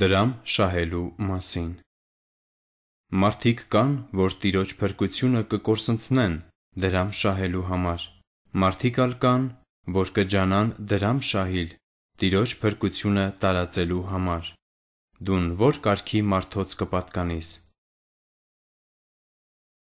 Դրամ շահելու մասին Մարդիկ կան, որ տիրոջ փրկությունը կկորսնցնեն դրամ շահելու համար։ Մարդիկ ալ կան, որ կջանան դրամ շահիլ տիրոջ փրկությունը տարածելու համար։ Դուն ո՞ր կարգի մարդոց կպատկանիս։